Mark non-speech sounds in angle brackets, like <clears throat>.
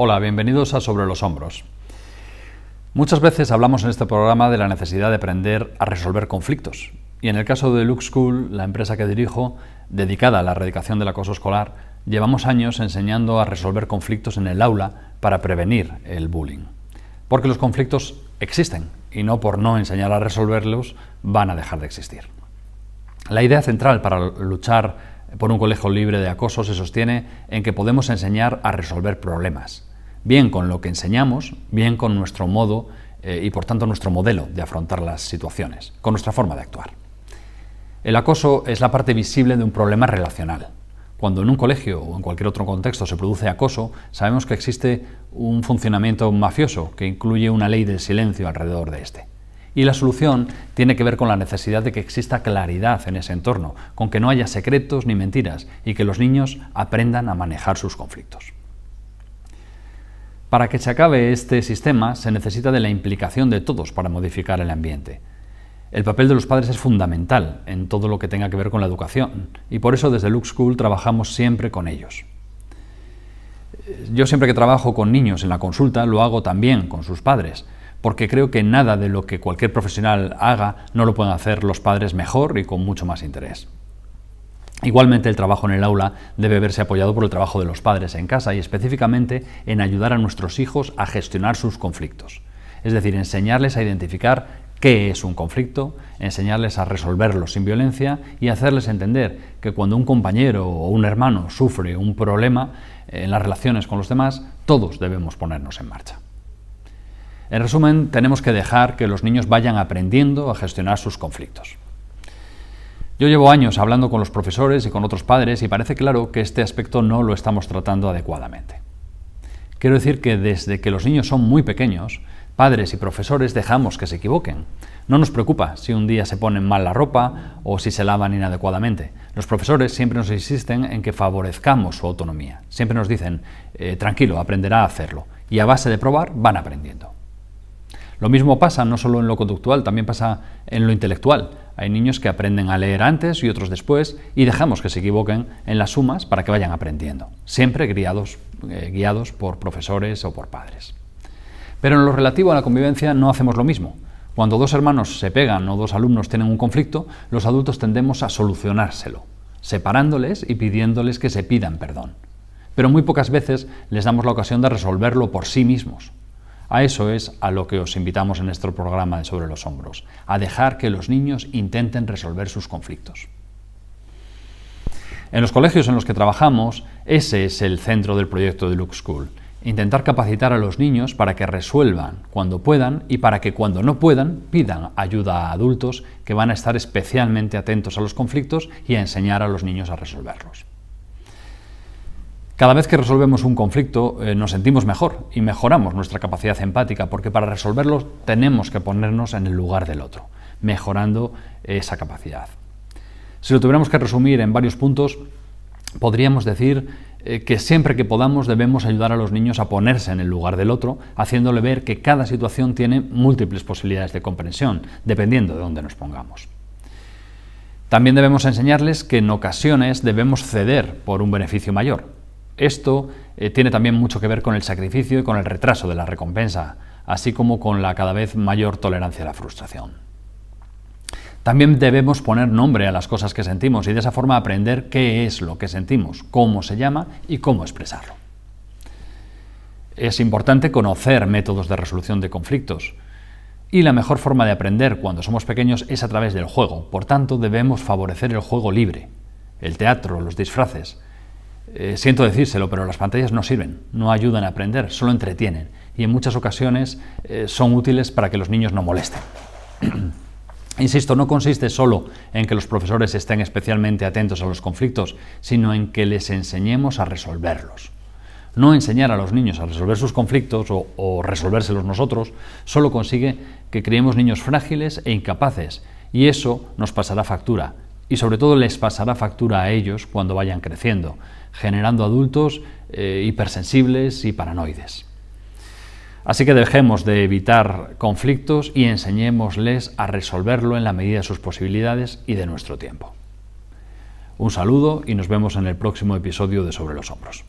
Hola, bienvenidos a Sobre los Hombros. Muchas veces hablamos en este programa de la necesidad de aprender a resolver conflictos. Y en el caso de Lux School, la empresa que dirijo, dedicada a la erradicación del acoso escolar, llevamos años enseñando a resolver conflictos en el aula para prevenir el bullying. Porque los conflictos existen y no por no enseñar a resolverlos van a dejar de existir. La idea central para luchar por un colegio libre de acoso se sostiene en que podemos enseñar a resolver problemas, bien con lo que enseñamos, bien con nuestro modo eh, y por tanto nuestro modelo de afrontar las situaciones, con nuestra forma de actuar. El acoso es la parte visible de un problema relacional. Cuando en un colegio o en cualquier otro contexto se produce acoso, sabemos que existe un funcionamiento mafioso que incluye una ley del silencio alrededor de este. Y la solución tiene que ver con la necesidad de que exista claridad en ese entorno, con que no haya secretos ni mentiras y que los niños aprendan a manejar sus conflictos. Para que se acabe este sistema se necesita de la implicación de todos para modificar el ambiente. El papel de los padres es fundamental en todo lo que tenga que ver con la educación y por eso desde Look School trabajamos siempre con ellos. Yo siempre que trabajo con niños en la consulta lo hago también con sus padres, porque creo que nada de lo que cualquier profesional haga no lo pueden hacer los padres mejor y con mucho más interés. Igualmente el trabajo en el aula debe verse apoyado por el trabajo de los padres en casa y específicamente en ayudar a nuestros hijos a gestionar sus conflictos. Es decir, enseñarles a identificar qué es un conflicto, enseñarles a resolverlo sin violencia y hacerles entender que cuando un compañero o un hermano sufre un problema eh, en las relaciones con los demás, todos debemos ponernos en marcha. En resumen, tenemos que dejar que los niños vayan aprendiendo a gestionar sus conflictos. Yo llevo años hablando con los profesores y con otros padres y parece claro que este aspecto no lo estamos tratando adecuadamente. Quiero decir que desde que los niños son muy pequeños, padres y profesores dejamos que se equivoquen. No nos preocupa si un día se ponen mal la ropa o si se lavan inadecuadamente. Los profesores siempre nos insisten en que favorezcamos su autonomía. Siempre nos dicen, eh, tranquilo, aprenderá a hacerlo. Y a base de probar van aprendiendo. Lo mismo pasa no solo en lo conductual, también pasa en lo intelectual. Hay niños que aprenden a leer antes y otros después y dejamos que se equivoquen en las sumas para que vayan aprendiendo, siempre eh, guiados, por profesores o por padres. Pero en lo relativo a la convivencia no hacemos lo mismo. Cuando dos hermanos se pegan o dos alumnos tienen un conflicto, los adultos tendemos a solucionárselo, separándoles y pidiéndoles que se pidan perdón. Pero muy pocas veces les damos la ocasión de resolverlo por sí mismos. A eso es a lo que os invitamos en nuestro programa de Sobre los Hombros, a dejar que los niños intenten resolver sus conflictos. En los colegios en los que trabajamos, ese es el centro del proyecto de Look School. Intentar capacitar a los niños para que resuelvan cuando puedan y para que cuando no puedan pidan ayuda a adultos que van a estar especialmente atentos a los conflictos y a enseñar a los niños a resolverlos. Cada vez que resolvemos un conflicto eh, nos sentimos mejor y mejoramos nuestra capacidad empática porque para resolverlo tenemos que ponernos en el lugar del otro, mejorando esa capacidad. Si lo tuviéramos que resumir en varios puntos, podríamos decir eh, que siempre que podamos debemos ayudar a los niños a ponerse en el lugar del otro, haciéndole ver que cada situación tiene múltiples posibilidades de comprensión, dependiendo de dónde nos pongamos. También debemos enseñarles que en ocasiones debemos ceder por un beneficio mayor, esto eh, tiene también mucho que ver con el sacrificio y con el retraso de la recompensa, así como con la cada vez mayor tolerancia a la frustración. También debemos poner nombre a las cosas que sentimos y de esa forma aprender qué es lo que sentimos, cómo se llama y cómo expresarlo. Es importante conocer métodos de resolución de conflictos. Y la mejor forma de aprender cuando somos pequeños es a través del juego. Por tanto, debemos favorecer el juego libre, el teatro, los disfraces, eh, siento decírselo, pero las pantallas no sirven, no ayudan a aprender, solo entretienen y en muchas ocasiones eh, son útiles para que los niños no molesten. <clears throat> Insisto, no consiste solo en que los profesores estén especialmente atentos a los conflictos, sino en que les enseñemos a resolverlos. No enseñar a los niños a resolver sus conflictos o, resolvérselos nosotros solo consigue que creemos niños frágiles e incapaces, y eso nos pasará factura, y sobre todo les pasará factura a ellos cuando vayan creciendo, generando adultos eh, hipersensibles y paranoides. Así que dejemos de evitar conflictos y enseñémosles a resolverlo en la medida de sus posibilidades y de nuestro tiempo. Un saludo y nos vemos en el próximo episodio de Sobre los Hombros.